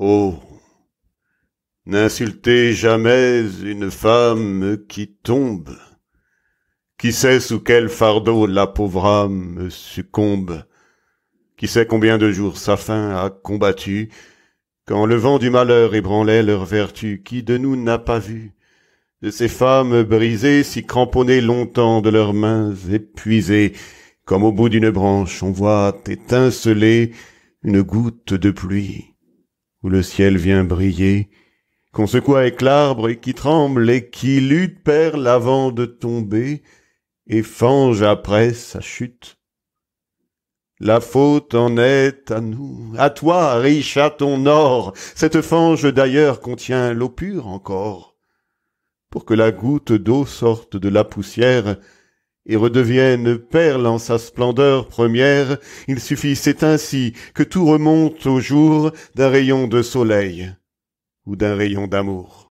Oh. N'insultez jamais une femme qui tombe. Qui sait sous quel fardeau la pauvre âme succombe, qui sait combien de jours sa faim a combattu, quand le vent du malheur ébranlait leur vertu, qui de nous n'a pas vu de ces femmes brisées si cramponnées longtemps de leurs mains épuisées, comme au bout d'une branche on voit étinceler une goutte de pluie où le ciel vient briller, qu'on secoua avec l'arbre et qui tremble et qui lutte Perle l'avant de tomber et fange après sa chute. La faute en est à nous, à toi, riche à ton or. Cette fange d'ailleurs contient l'eau pure encore. Pour que la goutte d'eau sorte de la poussière, et redeviennent perles en sa splendeur première, il suffit, c'est ainsi, que tout remonte au jour d'un rayon de soleil ou d'un rayon d'amour.